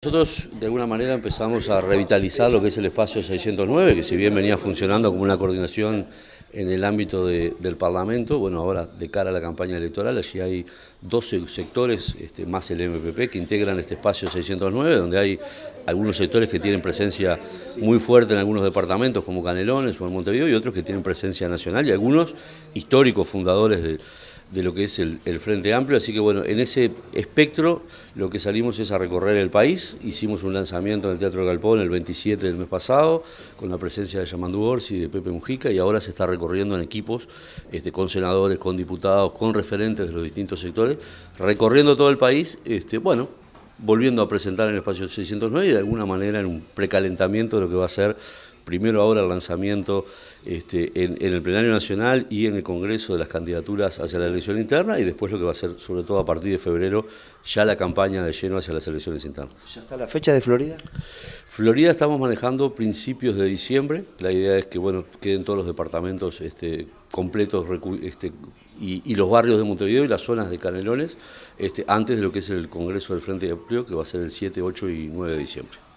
Nosotros de alguna manera empezamos a revitalizar lo que es el espacio 609, que si bien venía funcionando como una coordinación en el ámbito del Parlamento, bueno, ahora de cara a la campaña electoral, allí hay 12 sectores, este, más el MPP, que integran este espacio 609, donde hay algunos sectores que tienen presencia muy fuerte en algunos departamentos, como Canelones o en Montevideo, y otros que tienen presencia nacional, y algunos históricos fundadores del de lo que es el, Frente Amplio, así que bueno, en ese espectro lo que salimos es a recorrer el país, hicimos un lanzamiento en el Teatro Galpón el 27 del mes pasado, con la presencia de Yamandú Orsi y de Pepe Mujica, y ahora se está recorriendo en equipos, este, con senadores, con diputados, con referentes de los distintos sectores, recorriendo todo el país, este, bueno, volviendo a presentar en el espacio 609 y de alguna manera en un precalentamiento de lo que va a ser primero ahora el lanzamiento este, en, el plenario nacional y en el Congreso de las candidaturas hacia la elección interna y después lo que va a ser, sobre todo a partir de febrero, ya la campaña de lleno hacia las elecciones internas. ¿Ya está la fecha de Florida? Florida estamos manejando principios de diciembre. La idea es que bueno queden todos los departamentos este, completos este, y, los barrios de Montevideo y las zonas de Canelones antes de lo que es el Congreso del Frente de Empleo, que va a ser el 7, 8 y 9 de diciembre.